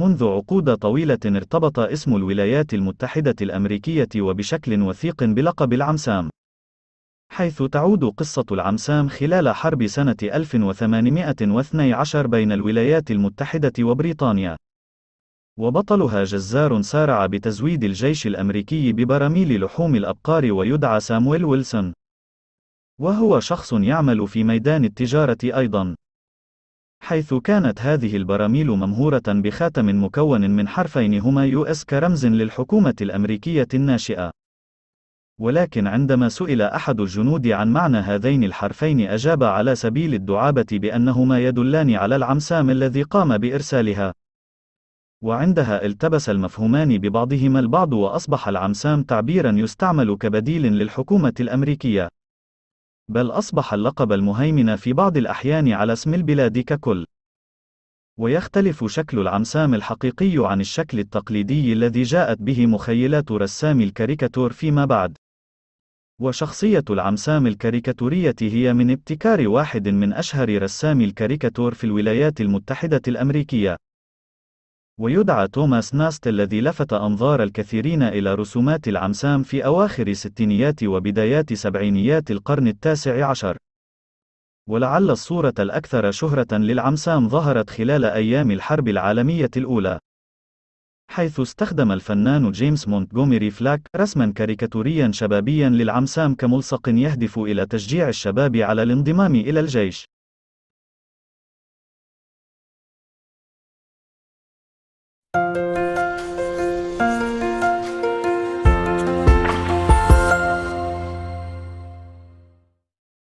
منذ عقود طويلة ارتبط اسم الولايات المتحدة الأمريكية وبشكل وثيق بلقب العمسام. حيث تعود قصة العمسام خلال حرب سنة 1812 بين الولايات المتحدة وبريطانيا. وبطلها جزار سارع بتزويد الجيش الأمريكي ببراميل لحوم الأبقار ويدعى سامويل ويلسون. وهو شخص يعمل في ميدان التجارة أيضًا. حيث كانت هذه البراميل ممهورة بخاتم مكون من حرفين هما يو اس كرمز للحكومة الأمريكية الناشئة. ولكن عندما سئل أحد الجنود عن معنى هذين الحرفين أجاب على سبيل الدعابة بأنهما يدلان على العمسام الذي قام بإرسالها. وعندها التبس المفهومان ببعضهما البعض وأصبح العمسام تعبيرا يستعمل كبديل للحكومة الأمريكية. بل أصبح اللقب المهيمن في بعض الأحيان على اسم البلاد ككل. ويختلف شكل العمسام الحقيقي عن الشكل التقليدي الذي جاءت به مخيلات رسام الكاريكاتور فيما بعد. وشخصية العمسام الكاريكاتورية هي من ابتكار واحد من أشهر رسامي الكاريكاتور في الولايات المتحدة الأمريكية. ويدعى توماس ناست الذي لفت أنظار الكثيرين إلى رسومات العمسام في أواخر ستينيات وبدايات سبعينيات القرن التاسع عشر. ولعل الصورة الأكثر شهرة للعمسام ظهرت خلال أيام الحرب العالمية الأولى. حيث استخدم الفنان جيمس مونتجومري فلاك رسما كاريكاتوريا شبابيا للعمسام كملصق يهدف إلى تشجيع الشباب على الانضمام إلى الجيش.